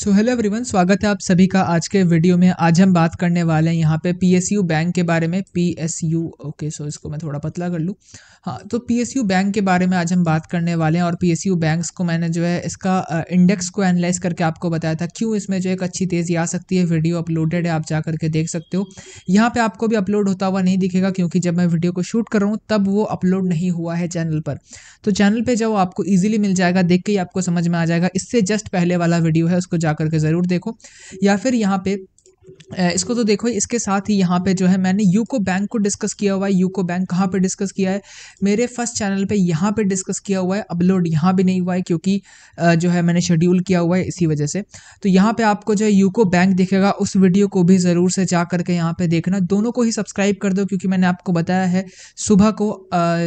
so hello everyone स्वागत है आप सभी का आज के वीडियो में आज हम बात करने वाले हैं यहाँ पे पीएसयू बैंक के बारे में पीएसयू ओके सो इसको मैं थोड़ा पतला कर लूँ हाँ तो पीएसयू बैंक के बारे में आज हम बात करने वाले हैं और पीएसयू बैंक्स को मैंने जो है इसका इंडेक्स को एनालाइज करके आपको बताया था क्यों इसमें जो एक अच्छी तेज़ी आ सकती है वीडियो अपलोडेड है आप जा करके देख सकते हो यहाँ पर आपको भी अपलोड होता हुआ नहीं दिखेगा क्योंकि जब मैं वीडियो को शूट कर रहा हूँ तब वो अपलोड नहीं हुआ है चैनल पर तो चैनल पर जब आपको ईजिली मिल जाएगा देख के ही आपको समझ में आ जाएगा इससे जस्ट पहले वाला वीडियो है उसको जाकर के ज़रूर देखो या फिर यहाँ पे इसको तो देखो इसके साथ ही यहाँ पे जो है मैंने यूको बैंक को डिस्कस किया हुआ है यूको बैंक कहाँ पे डिस्कस किया है मेरे फर्स्ट चैनल पे यहाँ पे डिस्कस किया हुआ है अपलोड यहाँ भी नहीं हुआ है क्योंकि जो है मैंने शेड्यूल किया हुआ है इसी वजह से तो यहाँ पे आपको जो है यूको बैंक दिखेगा उस वीडियो को भी ज़रूर से जा करके यहाँ पर देखना दोनों को ही सब्सक्राइब कर दो क्योंकि मैंने आपको बताया है सुबह को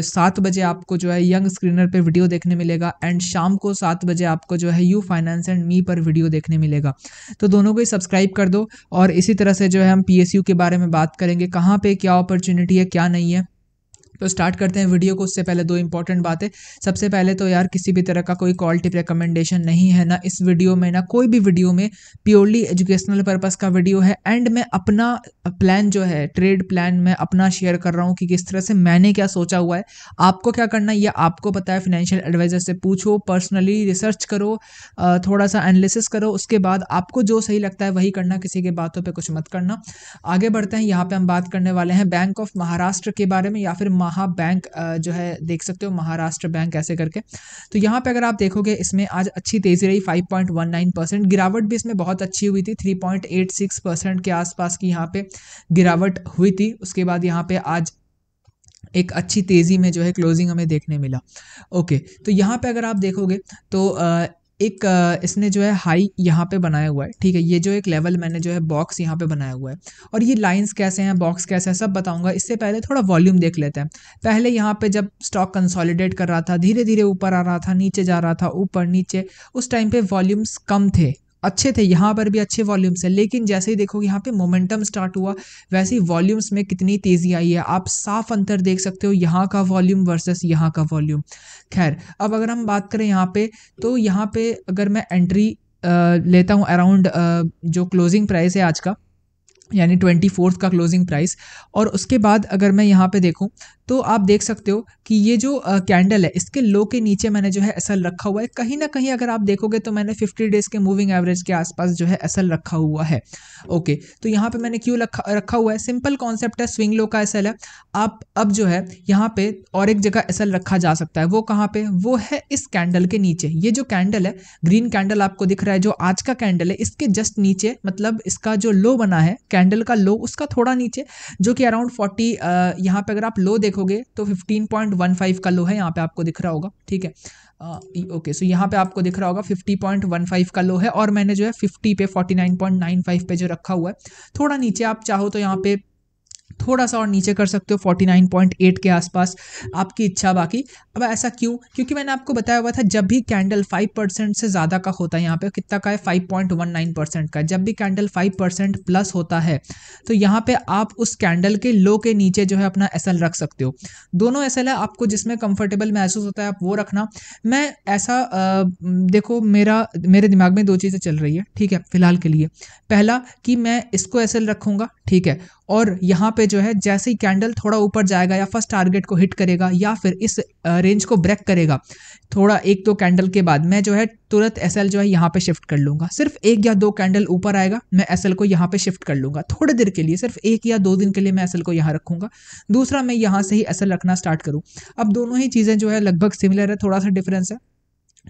सात बजे आपको जो है यंग स्क्रीनर पर वीडियो देखने मिलेगा एंड शाम को सात बजे आपको जो है यू फाइनेंस एंड मी पर वीडियो देखने मिलेगा तो दोनों को ही सब्सक्राइब कर दो और और इसी तरह से जो है हम पी के बारे में बात करेंगे कहाँ पर क्या अपॉर्चुनिटी है क्या नहीं है तो स्टार्ट करते हैं वीडियो को उससे पहले दो इंपॉर्टेंट बातें सबसे पहले तो यार किसी भी तरह का कोई कॉल टिप रिकमेंडेशन नहीं है ना इस वीडियो में ना कोई भी वीडियो में प्योरली एजुकेशनल पर्पज़ का वीडियो है एंड मैं अपना प्लान जो है ट्रेड प्लान मैं अपना शेयर कर रहा हूँ कि किस तरह से मैंने क्या सोचा हुआ है आपको क्या करना है आपको पता है फाइनेंशियल एडवाइज़र से पूछो पर्सनली रिसर्च करो थोड़ा सा एनालिसिस करो उसके बाद आपको जो सही लगता है वही करना किसी के बातों पर कुछ मत करना आगे बढ़ते हैं यहाँ पर हम बात करने वाले हैं बैंक ऑफ महाराष्ट्र के बारे में या फिर महा बैंक जो है देख सकते हो महाराष्ट्र बैंक ऐसे करके तो यहाँ पे अगर आप देखोगे इसमें आज अच्छी तेज़ी रही 5.19 परसेंट गिरावट भी इसमें बहुत अच्छी हुई थी 3.86 परसेंट के आसपास की यहाँ पे गिरावट हुई थी उसके बाद यहाँ पे आज एक अच्छी तेज़ी में जो है क्लोजिंग हमें देखने मिला ओके तो यहाँ पे अगर आप देखोगे तो आ, एक इसने जो है हाई यहाँ पे बनाया हुआ है ठीक है ये जो एक लेवल मैंने जो है बॉक्स यहाँ पे बनाया हुआ है और ये लाइंस कैसे हैं बॉक्स कैसे हैं सब बताऊंगा इससे पहले थोड़ा वॉल्यूम देख लेते हैं पहले यहाँ पे जब स्टॉक कंसोलिडेट कर रहा था धीरे धीरे ऊपर आ रहा था नीचे जा रहा था ऊपर नीचे उस टाइम पे वॉल्यूम्स कम थे अच्छे थे यहाँ पर भी अच्छे वॉल्यूम्स हैं लेकिन जैसे ही देखो यहाँ पे मोमेंटम स्टार्ट हुआ वैसे ही वॉल्यूम्स में कितनी तेज़ी आई है आप साफ अंतर देख सकते हो यहाँ का वॉल्यूम वर्सेस यहाँ का वॉल्यूम खैर अब अगर हम बात करें यहाँ पे तो यहाँ पे अगर मैं एंट्री लेता हूँ अराउंड जो क्लोजिंग प्राइस है आज का यानी ट्वेंटी फोर्थ का क्लोजिंग प्राइस और उसके बाद अगर मैं यहाँ पे देखूँ तो आप देख सकते हो कि ये जो कैंडल है इसके लो के नीचे मैंने जो है एसएल रखा हुआ है कहीं ना कहीं अगर आप देखोगे तो मैंने 50 डेज़ के मूविंग एवरेज के आसपास जो है एसएल रखा हुआ है ओके तो यहाँ पे मैंने क्यों रखा रखा हुआ है सिंपल कॉन्सेप्ट है स्विंग लो का एसएल है आप अब जो है यहाँ पे और एक जगह एसएल रखा जा सकता है वो कहाँ पे वो है इस कैंडल के नीचे ये जो कैंडल है ग्रीन कैंडल आपको दिख रहा है जो आज का कैंडल है इसके जस्ट नीचे मतलब इसका जो लो बना है कैंडल का लो उसका थोड़ा नीचे जो कि अराउंड फोर्टी यहाँ पे अगर आप लो देख देखोगे तो 15.15 का लो है यहाँ पे आपको दिख रहा होगा ठीक है ओके सो यहाँ पे आपको दिख रहा होगा 50.15 का लो है और मैंने जो है 50 पे 49.95 पे जो रखा हुआ है थोड़ा नीचे आप चाहो तो यहाँ पे थोड़ा सा और नीचे कर सकते हो 49.8 के आसपास आपकी इच्छा बाकी अब ऐसा क्यों क्योंकि मैंने आपको बताया हुआ था जब भी कैंडल 5 परसेंट से ज़्यादा का होता है यहाँ पे कितना का है 5.19 परसेंट का जब भी कैंडल 5 परसेंट प्लस होता है तो यहाँ पे आप उस कैंडल के लो के नीचे जो है अपना एस रख सकते हो दोनों एस है आपको जिसमें कंफर्टेबल महसूस होता है आप वो रखना मैं ऐसा आ, देखो मेरा मेरे दिमाग में दो चीज़ें चल रही है ठीक है फिलहाल के लिए पहला कि मैं इसको एस रखूँगा ठीक है और यहाँ पे जो है जैसे ही कैंडल थोड़ा ऊपर जाएगा या फर्स्ट टारगेट को हिट करेगा या फिर इस रेंज को ब्रेक करेगा थोड़ा एक दो तो कैंडल के बाद मैं जो है तुरंत एस जो है यहाँ पे शिफ्ट कर लूँगा सिर्फ एक या दो कैंडल ऊपर आएगा मैं एस को यहाँ पे शिफ्ट कर लूँगा थोड़ी देर के लिए सिर्फ एक या दो दिन के लिए मैं एस को यहाँ रखूँगा दूसरा मैं यहाँ से ही एस रखना स्टार्ट करूँ अब दोनों ही चीज़ें जो है लगभग सिमिलर है थोड़ा सा डिफरेंस है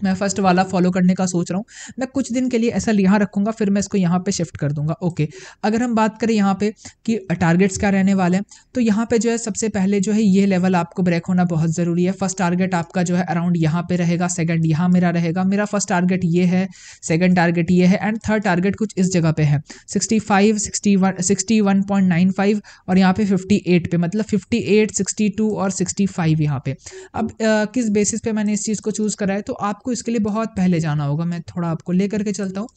मैं फर्स्ट वाला फॉलो करने का सोच रहा हूँ मैं कुछ दिन के लिए ऐसा यहाँ रखूँगा फिर मैं इसको यहाँ पे शिफ्ट कर दूंगा ओके अगर हम बात करें यहाँ पे कि टारगेट्स क्या रहने वाले हैं तो यहाँ पे जो है सबसे पहले जो है ये लेवल आपको ब्रेक होना बहुत ज़रूरी है फर्स्ट टारगेट आपका जो है अराउंड यहाँ पे रहेगा सेकेंड यहाँ मेरा रहेगा मेरा फर्स्ट टारगेट ये है सेकेंड टारगेट ये है एंड थर्ड टारगेट कुछ इस जगह पे है sixty five sixty one sixty one point nine five और यहाँ पे फिफ्टी एट पे मतलब फिफ्टी एट सिक्सटी टू और सिक्सटी फाइव यहाँ पे अब किस बेसिस पे मैंने इस चीज़ को चूज़ कराए तो आप आपको इसके लिए बहुत पहले जाना होगा मैं थोड़ा आपको ले करके चलता हूँ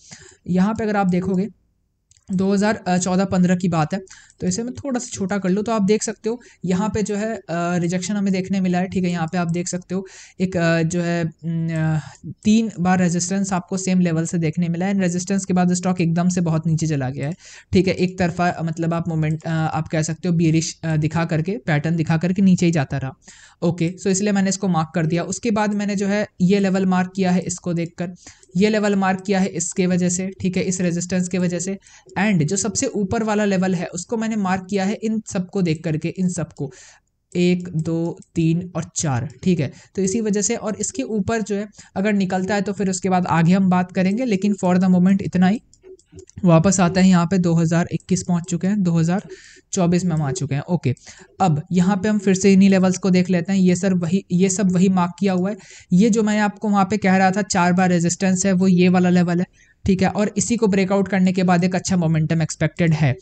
यहाँ पर अगर आप देखोगे 2014-15 की बात है तो इसे मैं थोड़ा सा छोटा कर लूँ तो आप देख सकते हो यहाँ पे जो है रिजेक्शन हमें देखने मिला है ठीक है यहाँ पे आप देख सकते हो एक जो है तीन बार रेजिस्टेंस आपको सेम लेवल से देखने मिला है एंड रेजिस्टेंस के बाद स्टॉक एकदम से बहुत नीचे चला गया है ठीक है एक तरफा मतलब आप मोमेंट आप कह सकते हो बीरिश दिखा करके पैटर्न दिखा करके नीचे ही जाता रहा ओके सो इसलिए मैंने इसको मार्क कर दिया उसके बाद मैंने जो है ये लेवल मार्क किया है इसको देखकर ये लेवल मार्क किया है इसके वजह से ठीक है इस रेजिस्टेंस के वजह से एंड जो सबसे ऊपर वाला लेवल है उसको मैंने मार्क किया है इन सबको देख करके इन सबको एक दो तीन और चार ठीक है तो इसी वजह से और इसके ऊपर जो है अगर निकलता है तो फिर उसके बाद आगे हम बात करेंगे लेकिन फॉर द मोमेंट इतना ही वापस आता है यहाँ पे 2021 पहुँच चुके हैं 2024 में हम आ चुके हैं ओके अब यहाँ पे हम फिर से इन्हीं लेवल्स को देख लेते हैं ये सर वही ये सब वही मार्क किया हुआ है ये जो मैंने आपको वहाँ पे कह रहा था चार बार रेजिस्टेंस है वो ये वाला लेवल है ठीक है और इसी को ब्रेकआउट करने के बाद एक अच्छा मोमेंटम एक्सपेक्टेड है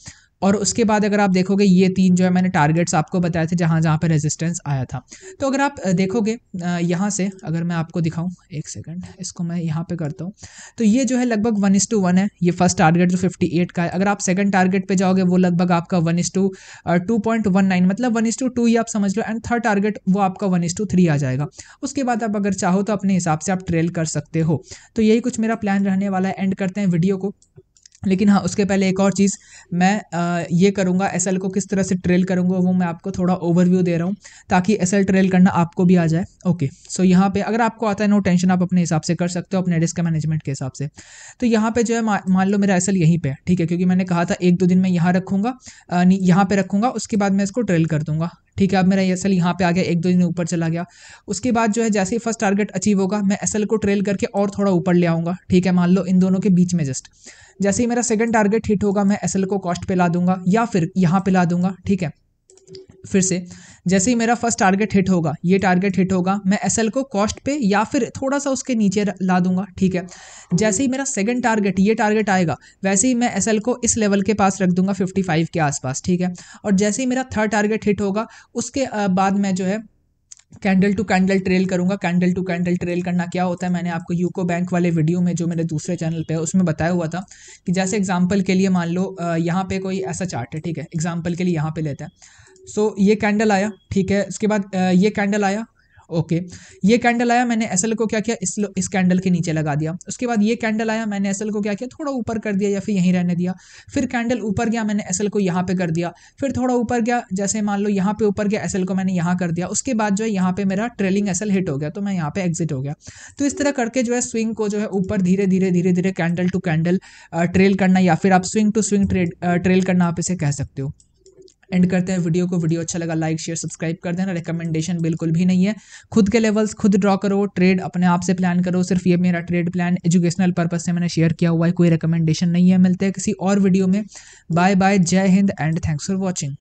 और उसके बाद अगर आप देखोगे ये तीन जो है मैंने टारगेट्स आपको बताए थे जहाँ जहाँ पर रेजिस्टेंस आया था तो अगर आप देखोगे यहाँ से अगर मैं आपको दिखाऊँ एक सेकेंड इसको मैं यहाँ पर करता हूँ तो ये जो है लगभग वन इस टू वन है ये फर्स्ट टारगेट जो फिफ्टी एट का है अगर आप सेकेंड टारगेट पर जाओगे वो लगभग आपका one is to two point one nine मतलब वन इस टू टू ही आप समझ लो एंड थर्ड टारगेट वो आपका वन इस टू थ्री आ जाएगा उसके बाद आप अगर चाहो तो अपने हिसाब से आप ट्रेल कर सकते हो तो यही कुछ मेरा प्लान रहने वाला है एंड करते हैं वीडियो को लेकिन हाँ उसके पहले एक और चीज़ मैं आ, ये करूँगा एस को किस तरह से ट्रेल करूँगा वो मैं आपको थोड़ा ओवरव्यू दे रहा हूँ ताकि एस ट्रेल करना आपको भी आ जाए ओके सो यहाँ पे अगर आपको आता है नो टेंशन आप अपने हिसाब से कर सकते हो अपने रिस्क मैनेजमेंट के हिसाब से तो यहाँ पे जो है मान लो मेरा एस यहीं पर ठीक है क्योंकि मैंने कहा था एक दो दिन मैं यहाँ रखूँगा यहाँ पर रखूँगा उसके बाद मैं इसको ट्रेल कर दूँगा ठीक है अब मेरा एस एल यहाँ पर आ गया एक दो दिन ऊपर चला गया उसके बाद जो है जैसे ही फर्स्ट टारगेट अचीव होगा मैं एस एल को ट्रेल करके और थोड़ा ऊपर ले आऊँगा ठीक है मान लो इन दोनों के बीच में जस्ट जैसे ही मेरा सेकंड टारगेट हिट होगा मैं एस को कॉस्ट पे ला दूंगा या फिर यहाँ पे ला दूंगा ठीक है फिर से जैसे ही मेरा फर्स्ट टारगेट हिट होगा ये टारगेट हिट होगा मैं एस को कॉस्ट पे या फिर थोड़ा सा उसके नीचे ला दूंगा ठीक है जैसे ही मेरा सेकंड टारगेट ये टारगेट आएगा वैसे ही मैं एस को इस लेवल के पास रख दूंगा 55 के आसपास ठीक है और जैसे ही मेरा थर्ड टारगेट हिट होगा उसके बाद मैं जो है कैंडल टू कैंडल ट्रेल करूंगा कैंडल टू कैंडल ट्रेल करना क्या होता है मैंने आपको यूको बैंक वाले वीडियो में जो मेरे दूसरे चैनल पे है उसमें बताया हुआ था कि जैसे एग्जांपल के लिए मान लो यहाँ पे कोई ऐसा चार्ट है ठीक है एग्जांपल के लिए यहाँ पे लेते हैं सो so, ये कैंडल आया ठीक है उसके बाद ये कैंडल आया ओके ये कैंडल आया मैंने एसएल को क्या किया इस इस कैंडल के नीचे लगा दिया उसके बाद ये कैंडल आया मैंने एस को क्या किया थोड़ा ऊपर कर दिया या फिर यहीं रहने दिया फिर कैंडल ऊपर गया मैंने एस को यहाँ पे कर दिया फिर थोड़ा ऊपर गया जैसे मान लो यहाँ पे ऊपर गया एस को मैंने यहाँ कर दिया उसके बाद जो है यहाँ पे मेरा ट्रेलिंग एस हिट हो गया तो मैं यहाँ पे एग्जिट हो गया तो इस तरह करके जो है स्विंग को जो है ऊपर धीरे धीरे धीरे धीरे कैंडल टू कैंडल ट्रेल करना या फिर आप स्विंग टू स्विंग ट्रेल करना आप इसे कह सकते हो एंड करते हैं वीडियो को वीडियो अच्छा लगा लाइक शेयर सब्सक्राइब कर देना रिकमेंडेशन बिल्कुल भी नहीं है खुद के लेवल्स खुद ड्रॉ करो ट्रेड अपने आप से प्लान करो सिर्फ ये मेरा ट्रेड प्लान एजुकेशनल पर्पज से मैंने शेयर किया हुआ है कोई रिकमेंडेशन नहीं है मिलते हैं किसी और वीडियो में बाय बाय जय हिंद एंड थैंक्स फॉर वॉचिंग